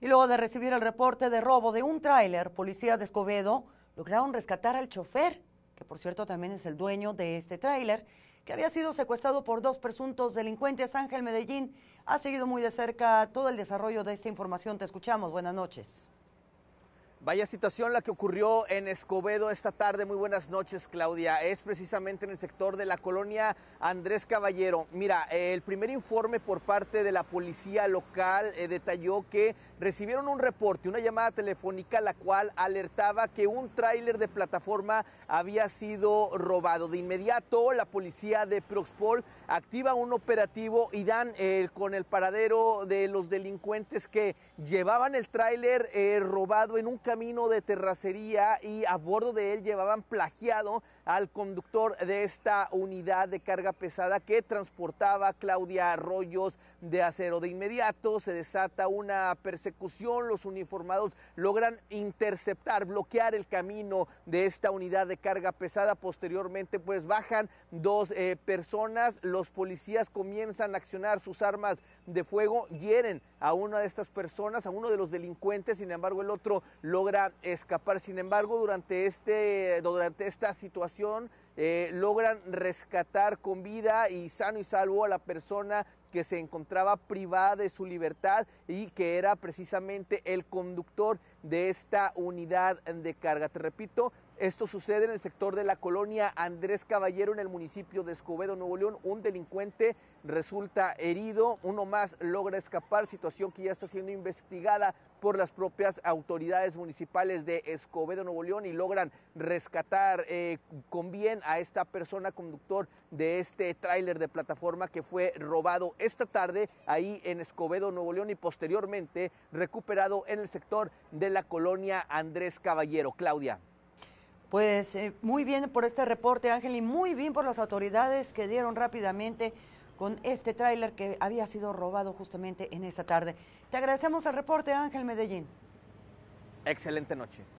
Y luego de recibir el reporte de robo de un tráiler, policías de Escobedo lograron rescatar al chofer, que por cierto también es el dueño de este tráiler, que había sido secuestrado por dos presuntos delincuentes. Ángel Medellín ha seguido muy de cerca todo el desarrollo de esta información. Te escuchamos. Buenas noches. Vaya situación la que ocurrió en Escobedo esta tarde. Muy buenas noches, Claudia. Es precisamente en el sector de la colonia Andrés Caballero. Mira, el primer informe por parte de la policía local eh, detalló que recibieron un reporte, una llamada telefónica, la cual alertaba que un tráiler de plataforma había sido robado. De inmediato, la policía de Proxpol activa un operativo y dan eh, con el paradero de los delincuentes que llevaban el tráiler eh, robado en un camino de terracería y a bordo de él llevaban plagiado al conductor de esta unidad de carga pesada que transportaba Claudia Arroyos de acero. De inmediato se desata una persecución, los uniformados logran interceptar, bloquear el camino de esta unidad de carga pesada. Posteriormente pues bajan dos eh, personas, los policías comienzan a accionar sus armas de fuego, hieren a una de estas personas, a uno de los delincuentes, sin embargo el otro lo logra escapar. Sin embargo, durante, este, durante esta situación eh, logran rescatar con vida y sano y salvo a la persona que se encontraba privada de su libertad y que era precisamente el conductor de esta unidad de carga. Te repito, esto sucede en el sector de la colonia Andrés Caballero en el municipio de Escobedo, Nuevo León. Un delincuente resulta herido, uno más logra escapar, situación que ya está siendo investigada por las propias autoridades municipales de Escobedo, Nuevo León, y logran rescatar eh, con bien a esta persona conductor de este tráiler de plataforma que fue robado esta tarde ahí en Escobedo, Nuevo León, y posteriormente recuperado en el sector de la colonia Andrés Caballero. Claudia. Pues eh, muy bien por este reporte, Ángel, y muy bien por las autoridades que dieron rápidamente con este tráiler que había sido robado justamente en esta tarde. Te agradecemos el reporte, Ángel Medellín. Excelente noche.